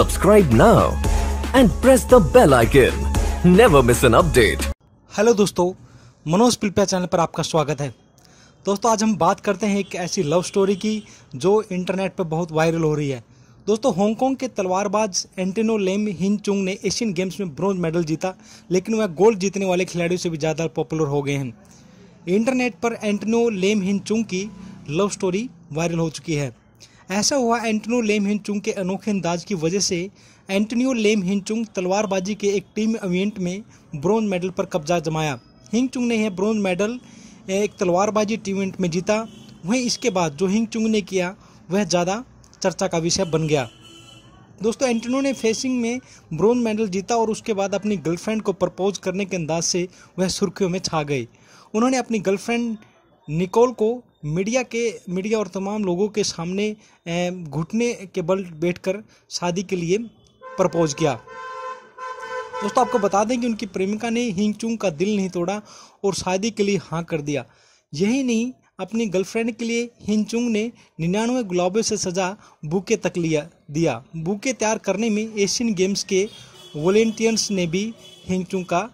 subscribe now and press the bell icon. Never miss an update. Hello दोस्तों Manoj पिल्पिया channel पर आपका स्वागत है दोस्तों आज हम बात करते हैं एक ऐसी लव स्टोरी की जो इंटरनेट पर बहुत वायरल हो रही है दोस्तों हांगकांग के तलवारबाज एंटेनो लेम हिन चुंग ने एशियन गेम्स में ब्रॉन्ज मेडल जीता लेकिन वह गोल्ड जीतने वाले खिलाड़ियों से भी ज़्यादा पॉपुलर हो गए हैं इंटरनेट पर एंटेनो लेम हिन चुंग की लव स्टोरी वायरल हो चुकी है ऐसा हुआ एंटनियो लेम हिंचुंग के अनोखे अंदाज की वजह से एंटनियो लेम हिंचुंग तलवारबाजी के एक टीम इवेंट में ब्रॉन्ज मेडल पर कब्जा जमाया हिंगचुंग ने यह ब्रॉन्ज मेडल एक तलवारबाजी टीम इवेंट में जीता वहीं इसके बाद जो हिंगचुंग ने किया वह ज़्यादा चर्चा का विषय बन गया दोस्तों एंटनो ने फेसिंग में ब्रॉन्ज मेडल जीता और उसके बाद अपनी गर्लफ्रेंड को प्रपोज करने के अंदाज से वह सुर्खियों में छा गई उन्होंने अपनी गर्लफ्रेंड निकोल को मीडिया के मीडिया और तमाम लोगों के सामने घुटने के बल बैठकर शादी के लिए प्रपोज किया दोस्तों आपको बता दें कि उनकी प्रेमिका ने हिंग चुंग का दिल नहीं तोड़ा और शादी के लिए हाँ कर दिया यही नहीं अपनी गर्लफ्रेंड के लिए चुंग ने निन्यानवे गुलाबों से सजा बुके तक लिया दिया बुके तैयार करने में एशियन गेम्स के वॉलेंटियर्स ने भी हिंगचुंग का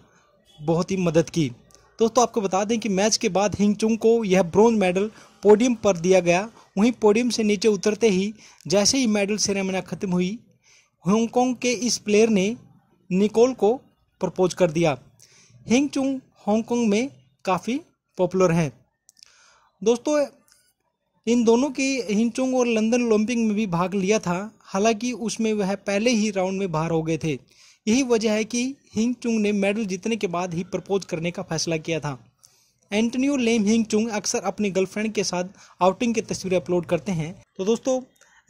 बहुत ही मदद की दोस्तों आपको बता दें कि मैच के बाद हिंगचुंग को यह ब्रॉन्ज मेडल पोडियम पर दिया गया वहीं पोडियम से नीचे उतरते ही जैसे ही मेडल सेरेमनी खत्म हुई हांगकॉन्ग के इस प्लेयर ने निकोल को प्रपोज कर दिया हिंगचुंग हांगकॉन्ग में काफ़ी पॉपुलर हैं दोस्तों इन दोनों की हिंचुंग और लंदन ओलंपिक में भी भाग लिया था हालांकि उसमें वह पहले ही राउंड में बाहर हो गए थे यही वजह है कि हिंग चुंग ने मेडल जीतने के बाद ही प्रपोज करने का फैसला किया था एंटनियो लेम हिंग चुंग अक्सर अपनी गर्लफ्रेंड के साथ आउटिंग की तस्वीरें अपलोड करते हैं तो दोस्तों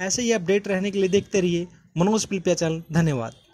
ऐसे ही अपडेट रहने के लिए देखते रहिए मनोज पिल्पिया चैनल धन्यवाद